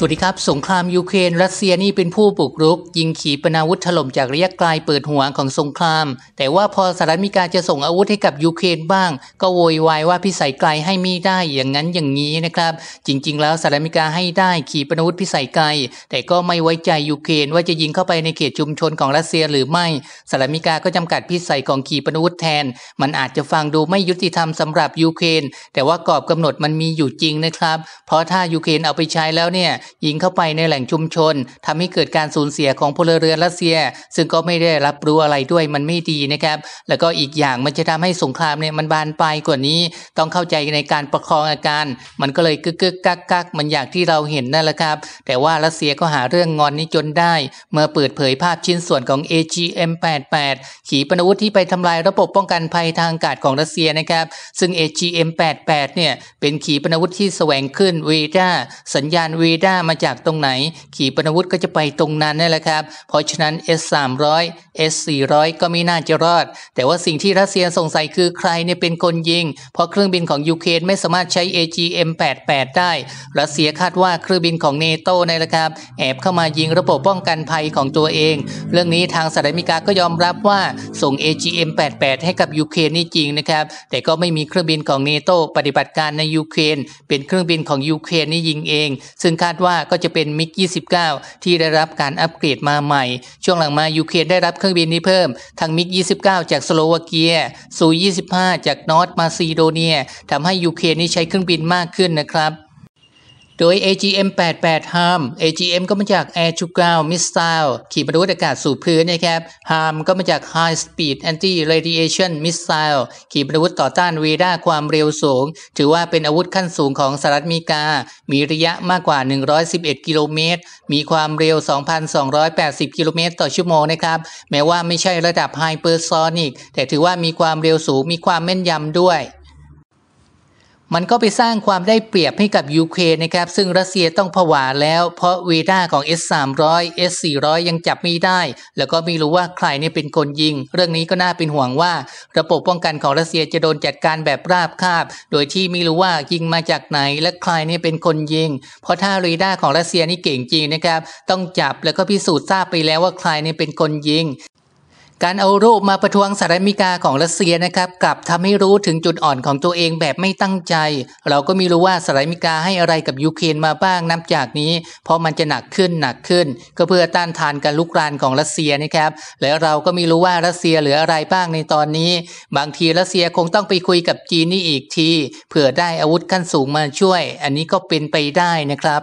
สวัสดีครับสงครามยูเครนรัสเซียนี่เป็นผู้บุกรุก ยิงขีปนาวุธถล่มจากระยะไกลเปิดหัวของสงคราม แต่ว่าพอสหรัฐมิการจะส่งอาวุธให้กับยูเครนบ้าง ก็โวยวายว่าพิสัยไกลให้ไม่ได้อย่างนั้นอย่างนี้นะครับ จริง ๆ แล้วสหรัฐมิการให้ได้ขีปนาวุธพิสัยไกล แต่ก็ไม่ไว้ใจยูเครนว่าจะยิงเข้าไปในเขตชุมชนของรัสเซียหรือไม่สหรัฐมิการก็จำกัดพิสัยของขีปนาวุธแทน มันอาจจะฟังดูไม่ยุติธรรมสำหรับยูเครนแต่ว่ากรอบกำหนดมันมีอยู่จริงนะครับ เพราะถ้ายูเครนเอาไปใช้แล้วเนี่ยยิงเข้าไปในแหล่งชุมชน ทำให้เกิดการสูญเสียของพลเรือนรัสเซีย ซึ่งก็ไม่ได้รับรู้อะไรด้วยมันไม่ดีนะครับ แล้วก็อีกอย่างมันจะทำให้สงครามเนี่ยมันบานปลายกว่านี้ ต้องเข้าใจในการประคองอาการ มันก็เลยกึกกึกกักกักมันอย่างที่เราเห็นนั่นแหละครับ แต่ว่ารัสเซียก็หาเรื่องงอนนี้จนได้ เมื่อเปิดเผยภาพชิ้นส่วนของ AGM-88 ขีปนาวุธที่ไปทำลายระบบป้องกันภัยทางอากาศของรัสเซียนะครับ ซึ่ง AGM-88 เนี่ย เป็นขีปนาวุธที่แสวงขึ้นเวดาสัญญาณเวดามาจากตรงไหนขีปนาวุธก็จะไปตรงนั้นนี่แหละครับ เพราะฉะนั้น S300 S400 ก็ไม่น่าจะรอด แต่ว่าสิ่งที่รัสเซียสงสัยคือใครเนี่ยเป็นคนยิง เพราะเครื่องบินของยูเครนไม่สามารถใช้ AGM88 ได้รัสเซียคาดว่าเครื่องบินของเนโตนี่นแหละครับแอบเข้ามายิงระบบป้องกันภัยของตัวเอง เรื่องนี้ทางสหรัฐอเมริกาก็ยอมรับว่าส่ง AGM88 ให้กับยูเครนนี่จริงนะครับแต่ก็ไม่มีเครื่องบินของเนโต้ปฏิบัติการในยูเครนเป็นเครื่องบินของยูเครนนี่ยิงเอง ซึ่งคาดว่า่าก็จะเป็นมิก29 ที่ได้รับการอัปเกรดมาใหม่ ช่วงหลังมายูเครนได้รับเครื่องบินนี้เพิ่ม ทั้งมิก29 จากสโลวาเกียซู25 จากนอร์ทมาซิโดเนียทำให้ยูเครนนี้ใช้เครื่องบินมากขึ้นนะครับโดย AGM-88 HARM AGM ก็มาจาก Air to Ground Missile ขีปนาวุธอากาศสู่พื้นนะครับ HARM ก็มาจาก High Speed Anti Radiation Missile ขีปนาวุธต่อต้านเรดาร์ความเร็วสูง ถือว่าเป็นอาวุธขั้นสูงของสหรัฐมีิกา มีระยะมากกว่า 111 กิโลเมตร มีความเร็ว 2,280 กิโลเมตรต่อชั่วโมงนะครับ แม้ว่าไม่ใช่ระดับไฮเปอร์ซ i นิกแต่ถือว่ามีความเร็วสูง มีความแม่นยำด้วยมันก็ไปสร้างความได้เปรียบให้กับยูเครนนะครับ ซึ่งรัสเซียต้องผวาแล้ว เพราะเวด้าของ S300 S400 ยังจับไม่ได้ แล้วก็ไม่รู้ว่าใครเนี่ยเป็นคนยิง เรื่องนี้ก็น่าเป็นห่วงว่า ระบบป้องกันของรัสเซียจะโดนจัดการแบบราบคาบ โดยที่ไม่รู้ว่ายิงมาจากไหนและใครเนี่ยเป็นคนยิง เพราะถ้าเวด้าของรัสเซียนี่เก่งจริงนะครับ ต้องจับแล้วก็พิสูจน์ทราบไปแล้วว่าใครเนี่ยเป็นคนยิงการเอารูปมาประท้วงสหรัฐอเมริกาของรัสเซียนะครับกลับทำให้รู้ถึงจุดอ่อนของตัวเองแบบไม่ตั้งใจ เราก็มีรู้ว่าสหรัฐอเมริกาให้อะไรกับยูเครนมาบ้างนับจากนี้เพราะมันจะหนักขึ้นหนักขึ้น ก็เพื่อต้านทานการลุกรานของรัสเซียนะครับ และเราก็มีรู้ว่ารัสเซียเหลืออะไรบ้างในตอนนี้ บางทีรัสเซียคงต้องไปคุยกับจีนนี่อีกทีเผื่อได้อาวุธขั้นสูงมาช่วย อันนี้ก็เป็นไปได้นะครับ